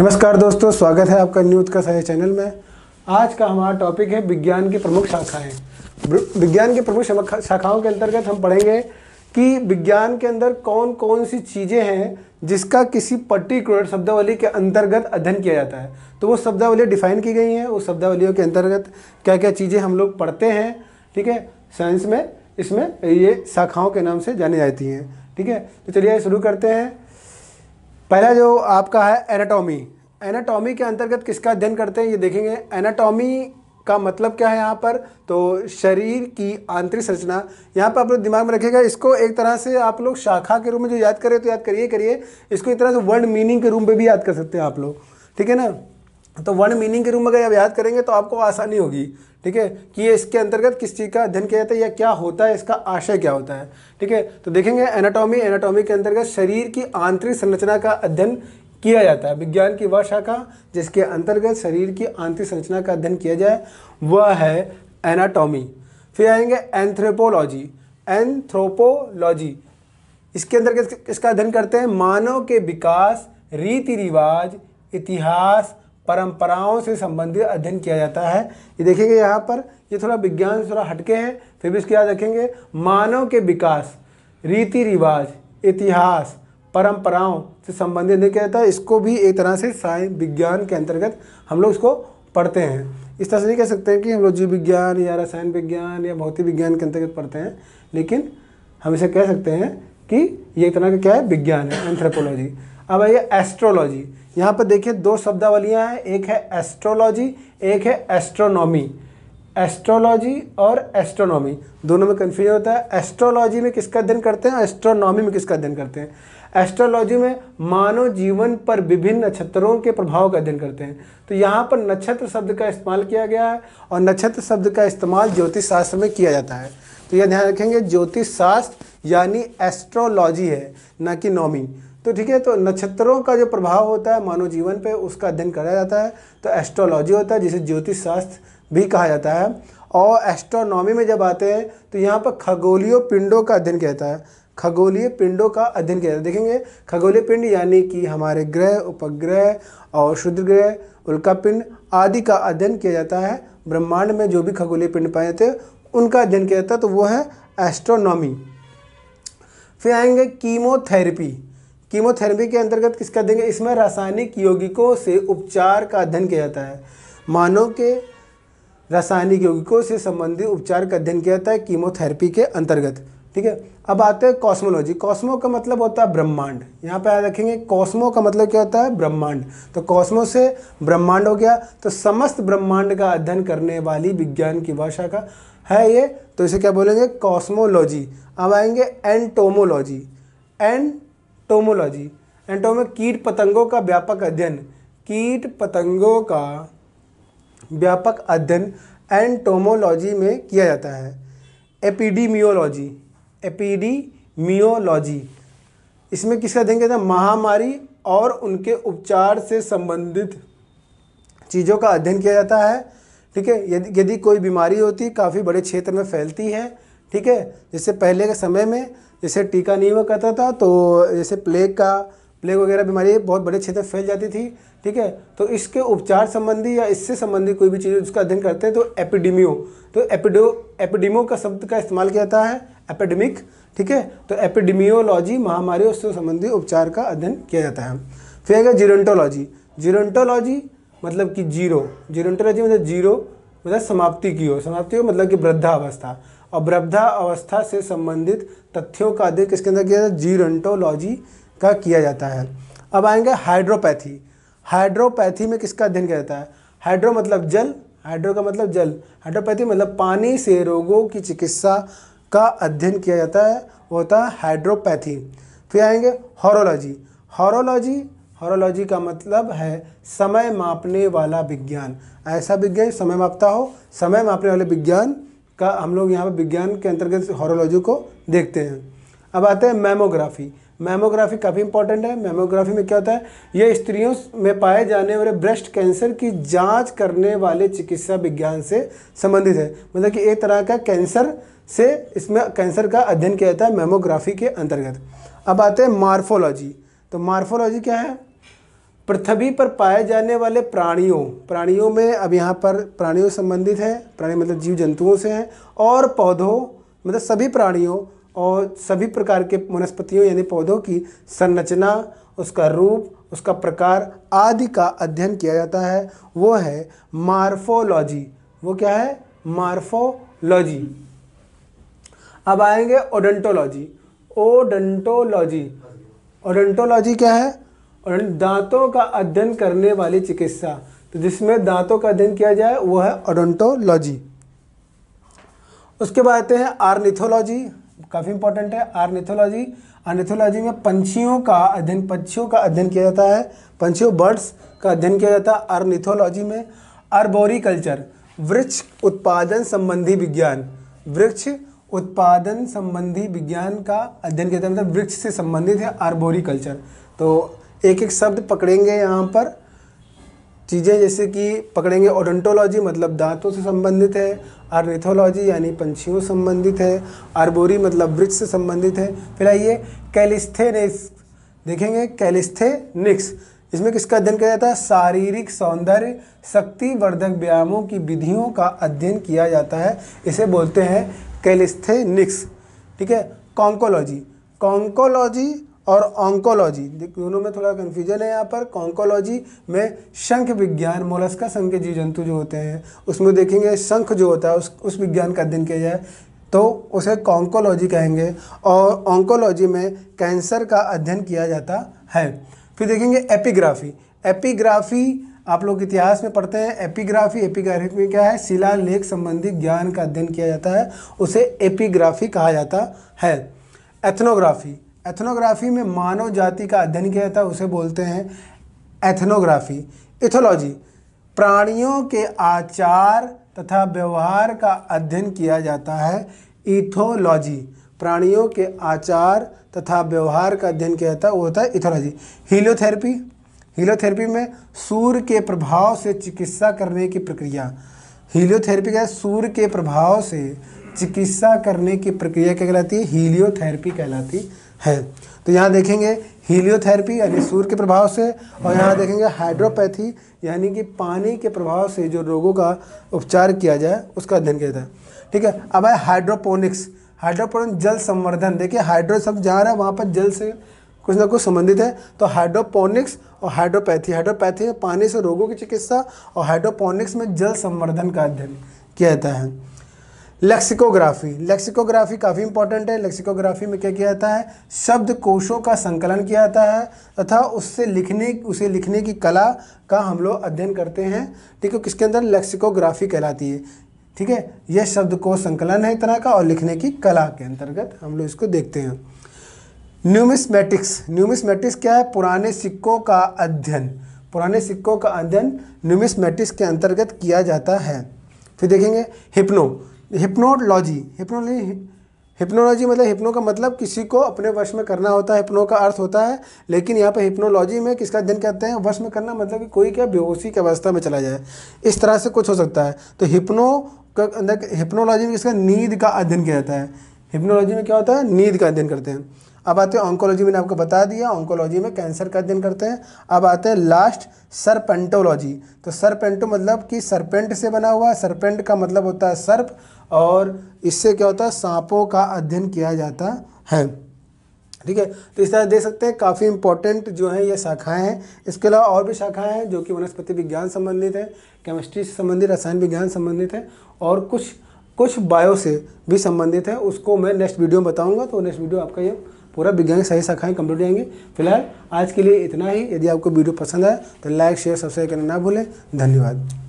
नमस्कार दोस्तों स्वागत है आपका न्यूज का सारे चैनल में आज का हमारा टॉपिक है विज्ञान की प्रमुख शाखाएं विज्ञान की प्रमुख शाखाओं के अंतर्गत हम पढ़ेंगे कि विज्ञान के अंदर कौन कौन सी चीज़ें हैं जिसका किसी पर्टिकुलर शब्दावली के अंतर्गत अध्ययन किया जाता है तो वो शब्दावली डिफाइन की गई हैं उस शब्दावलियों के अंतर्गत क्या क्या चीज़ें हम लोग पढ़ते हैं ठीक है साइंस में इसमें ये शाखाओं के नाम से जानी जाती हैं ठीक है तो चलिए शुरू करते हैं पहला जो आपका है एनाटॉमी एनाटॉमी के अंतर्गत किसका अध्ययन करते हैं ये देखेंगे एनाटॉमी का मतलब क्या है यहाँ पर तो शरीर की आंतरिक संरचना यहाँ पर आप लोग दिमाग में रखेगा इसको एक तरह से आप लोग शाखा के रूप में जो याद करें तो याद करिए करिए इसको एक तरह से वर्ड मीनिंग के रूप में भी याद कर सकते हैं आप लोग ठीक है ना तो वर्ड मीनिंग के रूप में अगर आप याद करेंगे तो आपको आसानी होगी ठीक है कि ये इसके अंतर्गत किस चीज़ का अध्ययन किया जाता है या क्या होता है इसका आशय क्या होता है ठीक है तो देखेंगे एनाटॉमी एनाटॉमी के अंतर्गत शरीर की आंतरिक संरचना का अध्ययन किया जाता है विज्ञान की वह शाखा जिसके अंतर्गत शरीर की आंतरिक संरचना का अध्ययन किया जाए वह है एनाटॉमी फिर आएंगे एंथ्रोपोलॉजी एंथ्रोपोलॉजी इसके अंतर्गत इसका अध्ययन करते हैं मानव के विकास रीति रिवाज इतिहास परंपराओं से संबंधित अध्ययन किया जाता है ये देखेंगे यहाँ पर ये थोड़ा विज्ञान से थोड़ा हटके हैं फिर भी इसके याद रखेंगे मानव के विकास रीति रिवाज इतिहास परंपराओं से संबंधित किया जाता है इसको भी एक तरह से साइंस विज्ञान के अंतर्गत हम लोग इसको पढ़ते हैं इस तरह से नहीं कह सकते हैं कि हम लोग जीव विज्ञान या रसायन विज्ञान या भौतिक विज्ञान के अंतर्गत पढ़ते हैं लेकिन हम इसे कह सकते हैं कि ये एक तरह का क्या है विज्ञान है एंथ्रोपोलॉजी अब आइए एस्ट्रोलॉजी यहाँ पर देखिए दो शब्दावलियाँ हैं एक है एस्ट्रोलॉजी एक है एस्ट्रोनॉमी एस्ट्रोलॉजी और एस्ट्रोनॉमी दोनों में कन्फ्यूजन होता है एस्ट्रोलॉजी में किसका अध्ययन करते हैं एस्ट्रोनॉमी में किसका अध्ययन करते हैं एस्ट्रोलॉजी में मानव जीवन पर विभिन्न नक्षत्रों के प्रभाव का अध्ययन करते हैं तो यहाँ पर नक्षत्र शब्द का इस्तेमाल किया गया है और नक्षत्र शब्द का इस्तेमाल ज्योतिष शास्त्र में किया जाता है तो यह ध्यान रखेंगे ज्योतिष शास्त्र यानी एस्ट्रोलॉजी है ना कि नॉमी तो ठीक है तो नक्षत्रों का जो प्रभाव होता है मानव जीवन पे उसका अध्ययन कराया जाता है तो एस्ट्रोलॉजी होता है जिसे ज्योतिष शास्त्र भी कहा जाता है और एस्ट्रोनॉमी में जब आते हैं तो यहाँ पर खगोलीय पिंडों का अध्ययन कहता है खगोलीय पिंडों का अध्ययन किया जाता है देखेंगे खगोलीय पिंड यानी कि हमारे ग्रह उपग्रह और शुद्र ग्रह उल्का पिंड आदि का अध्ययन किया जाता है ब्रह्मांड में जो भी खगोलीय पिंड पाए जाते हैं उनका अध्ययन किया जाता है तो वो है एस्ट्रोनॉमी फिर आएंगे कीमोथेरेपी कीमोथेरेपी के अंतर्गत किसका देंगे इसमें रासायनिक यौगिकों से उपचार का अध्ययन किया जाता है मानव के रासायनिक यौगिकों से संबंधित उपचार का अध्ययन किया जाता है कीमोथेरेपी के अंतर्गत ठीक है अब आते हैं कॉस्मोलॉजी कॉस्मो का मतलब होता है ब्रह्मांड यहाँ पर याद रखेंगे कॉस्मो का मतलब क्या होता है ब्रह्मांड तो कॉस्मो से ब्रह्मांड हो गया तो समस्त ब्रह्मांड का अध्ययन करने वाली विज्ञान की भाषा का है ये तो इसे क्या बोलेंगे कॉस्मोलॉजी अब आएंगे एंटोमोलॉजी एंड एंटोमोलॉजी एंटोमो कीट पतंगों का व्यापक अध्ययन कीट पतंगों का व्यापक अध्ययन एंटोमोलॉजी में किया जाता है एपिडीमियोलॉजी एपिडीमियोलॉजी इसमें किसका अध्ययन किया जाता है महामारी और उनके उपचार से संबंधित चीज़ों का अध्ययन किया जाता है ठीक है यदि यदि कोई बीमारी होती काफ़ी बड़े क्षेत्र में फैलती है ठीक है जिससे पहले के समय में जैसे टीका नहीं हुआ करता था तो जैसे प्लेग का प्लेग वगैरह बीमारी बहुत बड़े क्षेत्र फैल जाती थी ठीक है तो इसके उपचार संबंधी या इससे संबंधी कोई भी चीज़ उसका अध्ययन करते हैं तो एपिडिमियो तो एपिडो एपिडेमो का शब्द का इस्तेमाल किया जाता है एपिडेमिक ठीक है तो एपिडिमियोलॉजी महामारी उससे संबंधी उपचार का अध्ययन किया जाता है फिर आएगा जीरोटोलॉजी जीरोटोलॉजी मतलब कि जीरो जीरोटोलॉजी मतलब जीरो मतलब समाप्ति की हो समाप्ति हो मतलब कि वृद्धावस्था अब्रब्धा अवस्था से संबंधित तथ्यों का अध्ययन किसके अंदर किया जाता है जीरोंटोलॉजी का किया जाता है अब आएंगे हाइड्रोपैथी हाइड्रोपैथी में किसका अध्ययन किया जाता है हाइड्रो मतलब जल हाइड्रो का मतलब जल हाइड्रोपैथी मतलब पानी से रोगों की चिकित्सा का अध्ययन किया जाता है वो होता है हाइड्रोपैथी फिर आएंगे हॉरोलॉजी हॉरोलॉजी हॉरोलॉजी का मतलब है समय मापने वाला विज्ञान ऐसा विज्ञान समय मापता हो समय मापने वाले विज्ञान का हम लोग यहाँ पर विज्ञान के अंतर्गत हॉरोलॉजी को देखते हैं अब आते हैं मेमोग्राफी मेमोग्राफी काफ़ी इंपॉर्टेंट है मेमोग्राफी में क्या होता है ये स्त्रियों में पाए जाने वाले ब्रेस्ट कैंसर की जांच करने वाले चिकित्सा विज्ञान से संबंधित है मतलब कि एक तरह का कैंसर से इसमें कैंसर का अध्ययन किया जाता है मेमोग्राफी के अंतर्गत अब आते हैं मार्फोलॉजी तो मार्फोलॉजी क्या है पृथ्वी पर पाए जाने वाले प्राणियों प्राणियों में अब यहाँ पर प्राणियों संबंधित है प्राणी मतलब जीव जंतुओं से हैं और पौधों मतलब सभी प्राणियों और सभी प्रकार के वनस्पतियों यानी पौधों की संरचना उसका रूप उसका प्रकार आदि का अध्ययन किया जाता है वो है मार्फोलॉजी वो क्या है मार्फोलॉजी अब आएंगे ओडेंटोलॉजी ओडेंटोलॉजी ओडेंटोलॉजी क्या है और दांतों का अध्ययन करने वाली चिकित्सा तो जिसमें दांतों का अध्ययन किया जाए वो है ओडोंटोलॉजी उसके बाद आते हैं आर्निथोलॉजी काफ़ी इंपॉर्टेंट है आर्निथोलॉजी आर्निथोलॉजी में पंछियों का अध्ययन पंछियों का अध्ययन किया जाता है पंछियों बर्ड्स का अध्ययन किया जाता है आर्निथोलॉजी में कल्चर वृक्ष उत्पादन संबंधी विज्ञान वृक्ष उत्पादन संबंधी विज्ञान का अध्ययन किया जाता है मतलब वृक्ष से संबंधित है आर्बोरिकल्चर तो एक एक शब्द पकड़ेंगे यहाँ पर चीज़ें जैसे कि पकड़ेंगे ओडेंटोलॉजी मतलब दांतों से संबंधित है आर्निथोलॉजी यानी पंछियों से संबंधित है आर्बोरी मतलब वृक्ष से संबंधित है फिर आइए कैलिस्थेनिक्स देखेंगे कैलिस्थेनिक्स इसमें किसका अध्ययन किया जाता है शारीरिक सौंदर्य शक्तिवर्धक व्यायामों की विधियों का अध्ययन किया जाता है इसे बोलते हैं कैलिस्थेनिक्स ठीक है कॉन्कोलॉजी कॉन्कोलॉजी और ऑन्कोलॉजी दोनों में थोड़ा कन्फ्यूजन है यहाँ पर ऑन्कोलॉजी में शंख विज्ञान मोलस्का संघ के जीव जंतु जो होते हैं उसमें देखेंगे शंख जो होता है उस उस विज्ञान का अध्ययन किया जाए तो उसे कॉन्कोलॉजी कहेंगे और ऑन्कोलॉजी में कैंसर का अध्ययन किया जाता है फिर देखेंगे एपिग्राफी एपिग्राफी आप लोग इतिहास में पढ़ते हैं एपिग्राफी एपिग्राफी में क्या है शिला लेख संबंधी ज्ञान का अध्ययन किया जाता है उसे एपिग्राफी कहा जाता है एथनोग्राफी एथनोग्राफी में मानव जाति का अध्ययन किया जाता है उसे बोलते हैं एथनोग्राफी इथोलॉजी प्राणियों के आचार तथा व्यवहार का अध्ययन किया जाता है इथोलॉजी प्राणियों के आचार तथा व्यवहार का अध्ययन किया जाता है वो होता है इथोलॉजी हीलोथेरेपी हीलोथेरेपी में सूर्य के प्रभाव से चिकित्सा करने की प्रक्रिया हीलियोथेरेपी क्या सूर्य के प्रभाव से चिकित्सा करने की प्रक्रिया क्या कहलाती है हीलियोथेरेपी कहलाती है तो यहाँ देखेंगे हीलियोथेरेपी यानी सूर्य के प्रभाव से और यहाँ देखेंगे हाइड्रोपैथी यानी कि पानी के प्रभाव से जो रोगों का उपचार किया जाए उसका अध्ययन किया जाता है ठीक है अब है हाइड्रोपोनिक्स हाइड्रोपोनिक जल संवर्धन देखिए हाइड्रो सब जहाँ रहा है वहाँ पर जल से कुछ ना कुछ संबंधित है तो हाइड्रोपोनिक्स और हाइड्रोपैथी हाइड्रोपैथी में पानी से रोगों की चिकित्सा और हाइड्रोपोनिक्स में जल संवर्धन का अध्ययन किया जाता है लेक्सिकोग्राफी लेक्सिकोग्राफी काफ़ी इंपॉर्टेंट है लेक्सिकोग्राफी में क्या किया जाता है शब्द कोशों का संकलन किया जाता है तथा उससे लिखने उसे लिखने की कला का हम लोग अध्ययन करते हैं ठीक है किसके अंदर लेक्सिकोग्राफी कहलाती है ठीक है यह शब्द को संकलन है तरह का और लिखने की कला के अंतर्गत हम लोग इसको देखते हैं न्यूमिसमेटिक्स न्यूमिसमेटिक्स क्या है पुराने सिक्कों का अध्ययन पुराने सिक्कों का अध्ययन न्यूमिसमेटिक्स के अंतर्गत किया जाता है फिर देखेंगे हिप्नो हिप्नोलॉजी हिप्नोलॉजी हिप्नोलॉजी मतलब हिप्नो का मतलब किसी को अपने वश में करना होता है हिप्नो का अर्थ होता है लेकिन यहाँ पे हिप्नोलॉजी में किसका अध्ययन करते हैं वश में करना मतलब कि कोई क्या बेहोशी की अवस्था में चला जाए इस तरह से कुछ हो सकता है तो हिप्नो का अंदर हिप्नोलॉजी में किसका नींद का अध्ययन किया जाता है हिप्नोलॉजी में क्या होता है नींद का अध्ययन करते हैं अब आते हैं ऑन्कोलॉजी मैंने आपको बता दिया ऑन्कोलॉजी में कैंसर का अध्ययन करते हैं अब आते हैं लास्ट सरपेंटोलॉजी तो सरपेंटो मतलब कि सरपेंट से बना हुआ सरपेंट का मतलब होता है सर्प और इससे क्या होता है सांपों का अध्ययन किया जाता है ठीक है तो इस तरह देख सकते हैं काफ़ी इंपॉर्टेंट जो है ये शाखाएं हैं इसके अलावा और भी शाखाएं हैं जो कि वनस्पति विज्ञान संबंधित है केमिस्ट्री से संबंधित रसायन विज्ञान संबंधित है और कुछ कुछ बायो से भी संबंधित है उसको मैं नेक्स्ट वीडियो में बताऊंगा तो नेक्स्ट वीडियो आपका ये पूरा विज्ञान की सही शाखाएँ कंप्लीट होंगे फिलहाल आज के लिए इतना ही यदि आपको वीडियो पसंद आए तो लाइक शेयर सब्सक्राइब करना ना भूलें धन्यवाद